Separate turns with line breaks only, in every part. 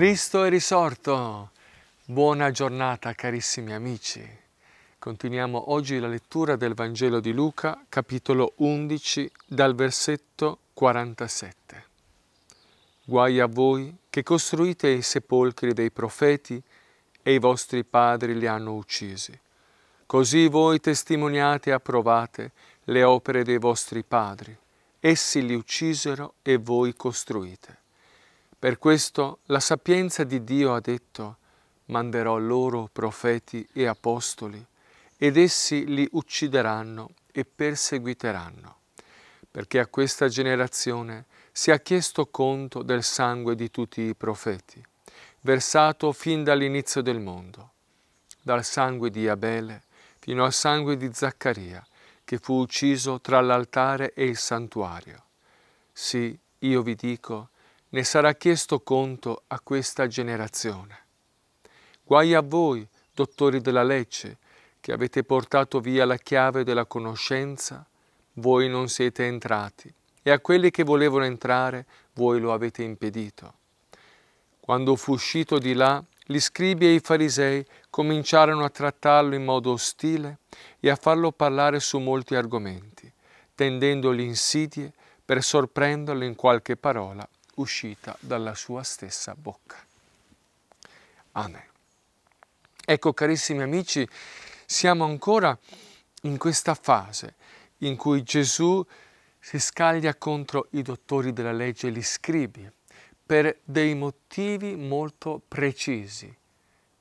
Cristo è risorto. Buona giornata carissimi amici. Continuiamo oggi la lettura del Vangelo di Luca, capitolo 11, dal versetto 47. Guai a voi che costruite i sepolcri dei profeti e i vostri padri li hanno uccisi. Così voi testimoniate e approvate le opere dei vostri padri. Essi li uccisero e voi costruite. Per questo la sapienza di Dio ha detto, manderò loro profeti e apostoli, ed essi li uccideranno e perseguiteranno, perché a questa generazione si è chiesto conto del sangue di tutti i profeti, versato fin dall'inizio del mondo, dal sangue di Abele fino al sangue di Zaccaria, che fu ucciso tra l'altare e il santuario. Sì, io vi dico ne sarà chiesto conto a questa generazione. Guai a voi, dottori della legge, che avete portato via la chiave della conoscenza, voi non siete entrati, e a quelli che volevano entrare voi lo avete impedito. Quando fu uscito di là, gli scribi e i farisei cominciarono a trattarlo in modo ostile e a farlo parlare su molti argomenti, tendendogli insidie per sorprenderlo in qualche parola uscita dalla sua stessa bocca. Amen. Ecco carissimi amici, siamo ancora in questa fase in cui Gesù si scaglia contro i dottori della legge e gli scribi per dei motivi molto precisi,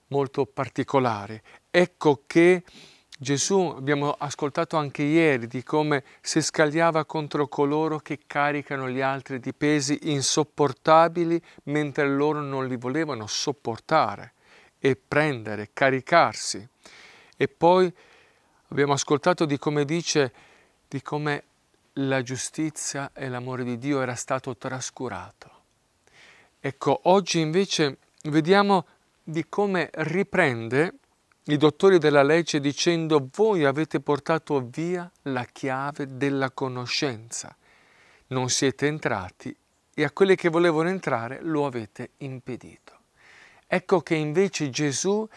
molto particolari. Ecco che Gesù, abbiamo ascoltato anche ieri di come si scagliava contro coloro che caricano gli altri di pesi insopportabili mentre loro non li volevano sopportare e prendere, caricarsi. E poi abbiamo ascoltato di come dice, di come la giustizia e l'amore di Dio era stato trascurato. Ecco, oggi invece vediamo di come riprende i dottori della legge dicendo voi avete portato via la chiave della conoscenza, non siete entrati e a quelli che volevano entrare lo avete impedito. Ecco che invece Gesù,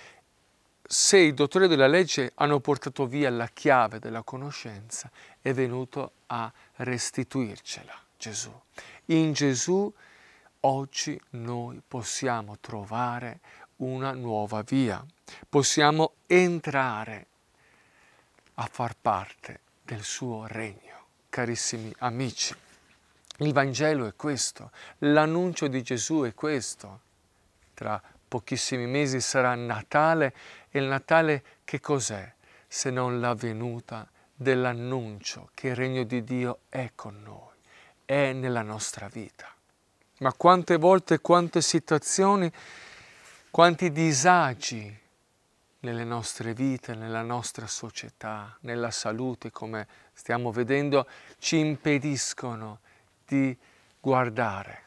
se i dottori della legge hanno portato via la chiave della conoscenza, è venuto a restituircela Gesù. In Gesù oggi noi possiamo trovare una nuova via. Possiamo entrare a far parte del suo regno, carissimi amici. Il Vangelo è questo, l'annuncio di Gesù è questo. Tra pochissimi mesi sarà Natale e il Natale che cos'è se non la venuta dell'annuncio che il regno di Dio è con noi, è nella nostra vita. Ma quante volte, quante situazioni quanti disagi nelle nostre vite, nella nostra società, nella salute, come stiamo vedendo, ci impediscono di guardare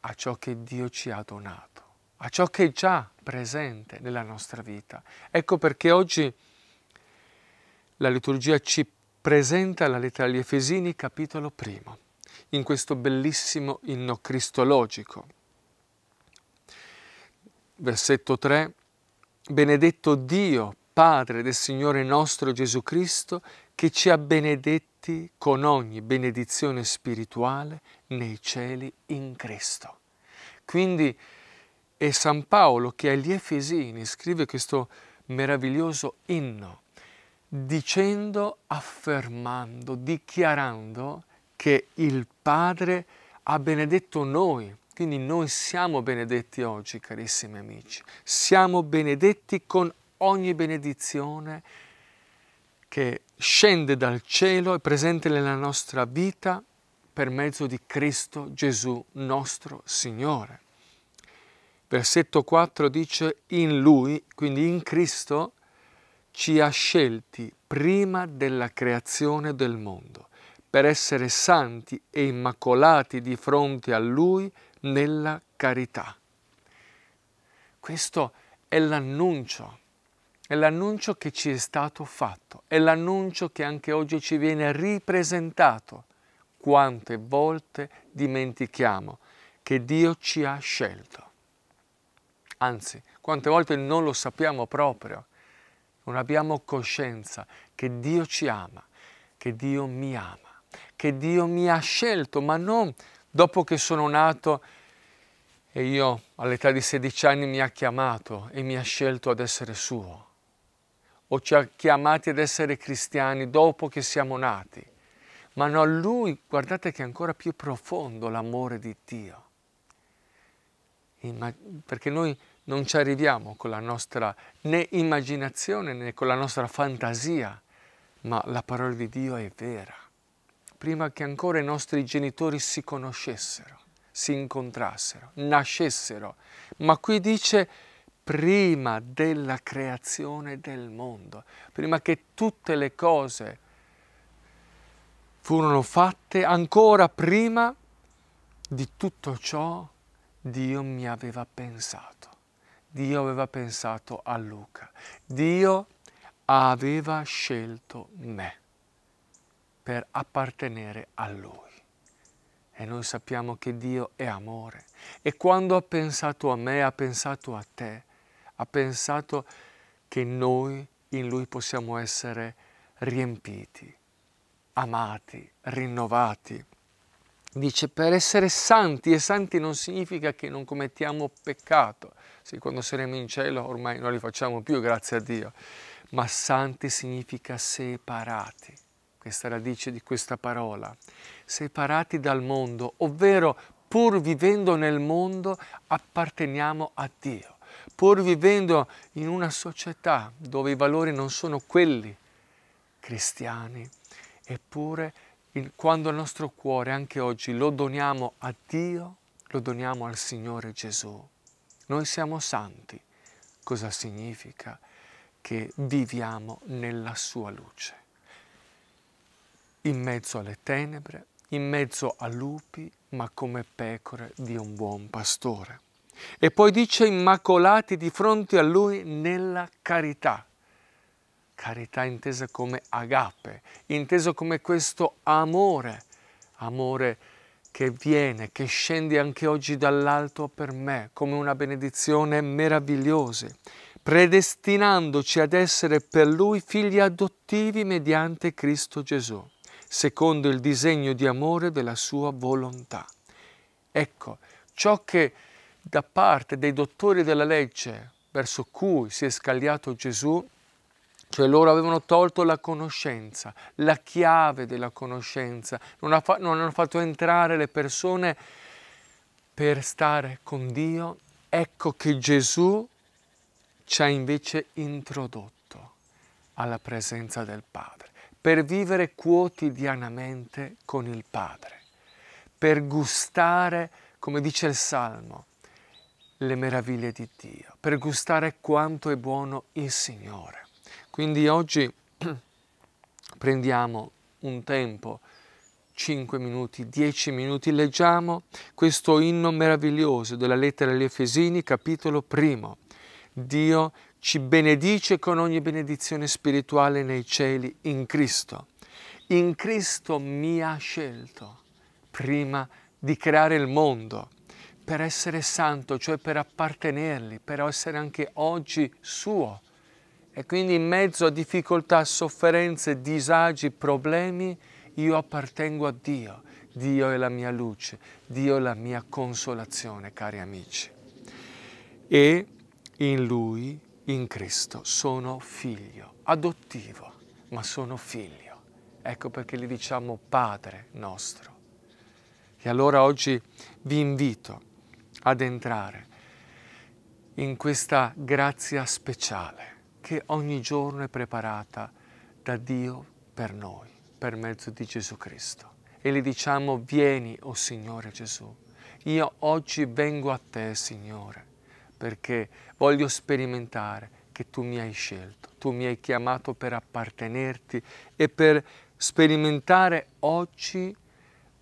a ciò che Dio ci ha donato, a ciò che è già presente nella nostra vita. Ecco perché oggi la liturgia ci presenta la lettera agli Efesini, capitolo primo, in questo bellissimo inno cristologico Versetto 3. Benedetto Dio, Padre del Signore nostro Gesù Cristo, che ci ha benedetti con ogni benedizione spirituale nei cieli in Cristo. Quindi è San Paolo che agli Efesini scrive questo meraviglioso inno, dicendo, affermando, dichiarando che il Padre ha benedetto noi quindi noi siamo benedetti oggi, carissimi amici, siamo benedetti con ogni benedizione che scende dal cielo e presente nella nostra vita per mezzo di Cristo Gesù nostro Signore. Versetto 4 dice, in Lui, quindi in Cristo, ci ha scelti prima della creazione del mondo, per essere santi e immacolati di fronte a Lui nella carità. Questo è l'annuncio, è l'annuncio che ci è stato fatto, è l'annuncio che anche oggi ci viene ripresentato. Quante volte dimentichiamo che Dio ci ha scelto. Anzi, quante volte non lo sappiamo proprio, non abbiamo coscienza che Dio ci ama, che Dio mi ama, che Dio mi ha scelto, ma non Dopo che sono nato e io all'età di 16 anni mi ha chiamato e mi ha scelto ad essere suo, o ci ha chiamati ad essere cristiani dopo che siamo nati, ma no, a lui guardate che è ancora più profondo l'amore di Dio, perché noi non ci arriviamo con la nostra né immaginazione né con la nostra fantasia, ma la parola di Dio è vera prima che ancora i nostri genitori si conoscessero, si incontrassero, nascessero. Ma qui dice prima della creazione del mondo, prima che tutte le cose furono fatte, ancora prima di tutto ciò Dio mi aveva pensato. Dio aveva pensato a Luca. Dio aveva scelto me per appartenere a Lui. E noi sappiamo che Dio è amore. E quando ha pensato a me, ha pensato a te, ha pensato che noi in Lui possiamo essere riempiti, amati, rinnovati. Dice per essere santi, e santi non significa che non commettiamo peccato, sì, quando saremo in cielo ormai non li facciamo più, grazie a Dio, ma santi significa separati questa radice di questa parola, separati dal mondo, ovvero pur vivendo nel mondo apparteniamo a Dio, pur vivendo in una società dove i valori non sono quelli cristiani, eppure in, quando il nostro cuore anche oggi lo doniamo a Dio, lo doniamo al Signore Gesù. Noi siamo santi. Cosa significa? Che viviamo nella sua luce in mezzo alle tenebre, in mezzo a lupi, ma come pecore di un buon pastore. E poi dice immacolati di fronte a lui nella carità. Carità intesa come agape, intesa come questo amore, amore che viene, che scende anche oggi dall'alto per me, come una benedizione meravigliosa, predestinandoci ad essere per lui figli adottivi mediante Cristo Gesù secondo il disegno di amore della sua volontà. Ecco, ciò che da parte dei dottori della legge verso cui si è scagliato Gesù, cioè loro avevano tolto la conoscenza, la chiave della conoscenza, non, non hanno fatto entrare le persone per stare con Dio, ecco che Gesù ci ha invece introdotto alla presenza del Padre per vivere quotidianamente con il Padre, per gustare, come dice il Salmo, le meraviglie di Dio, per gustare quanto è buono il Signore. Quindi oggi prendiamo un tempo, 5 minuti, 10 minuti, leggiamo questo inno meraviglioso della lettera agli Efesini, capitolo primo. Dio ci benedice con ogni benedizione spirituale nei cieli in Cristo. In Cristo mi ha scelto prima di creare il mondo per essere santo, cioè per appartenergli, per essere anche oggi suo. E quindi in mezzo a difficoltà, sofferenze, disagi, problemi, io appartengo a Dio. Dio è la mia luce, Dio è la mia consolazione, cari amici. E in Lui in Cristo sono figlio, adottivo, ma sono figlio. Ecco perché gli diciamo Padre nostro. E allora oggi vi invito ad entrare in questa grazia speciale che ogni giorno è preparata da Dio per noi, per mezzo di Gesù Cristo. E gli diciamo, vieni, o oh Signore Gesù, io oggi vengo a te, Signore perché voglio sperimentare che tu mi hai scelto, tu mi hai chiamato per appartenerti e per sperimentare oggi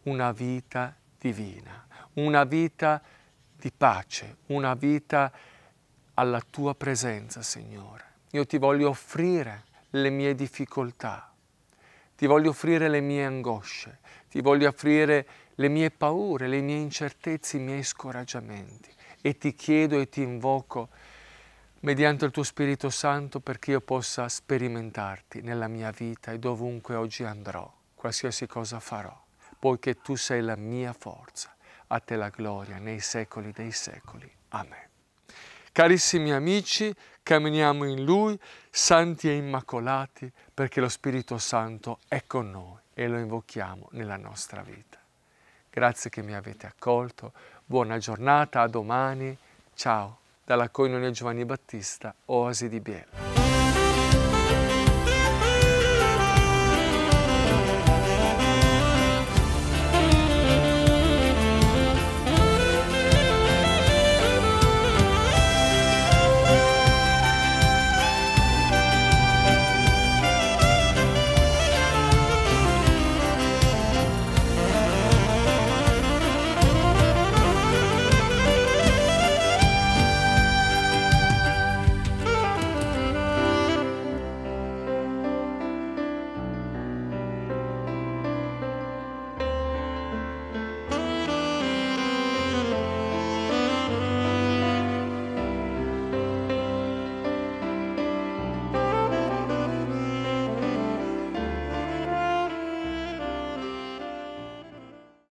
una vita divina, una vita di pace, una vita alla tua presenza, Signore. Io ti voglio offrire le mie difficoltà, ti voglio offrire le mie angosce, ti voglio offrire le mie paure, le mie incertezze, i miei scoraggiamenti e ti chiedo e ti invoco mediante il tuo Spirito Santo perché io possa sperimentarti nella mia vita e dovunque oggi andrò, qualsiasi cosa farò, poiché tu sei la mia forza, a te la gloria nei secoli dei secoli. Amen. Carissimi amici, camminiamo in Lui, santi e immacolati, perché lo Spirito Santo è con noi e lo invochiamo nella nostra vita. Grazie che mi avete accolto, Buona giornata, a domani. Ciao, dalla Coinonia Giovanni Battista, Oasi di Biella.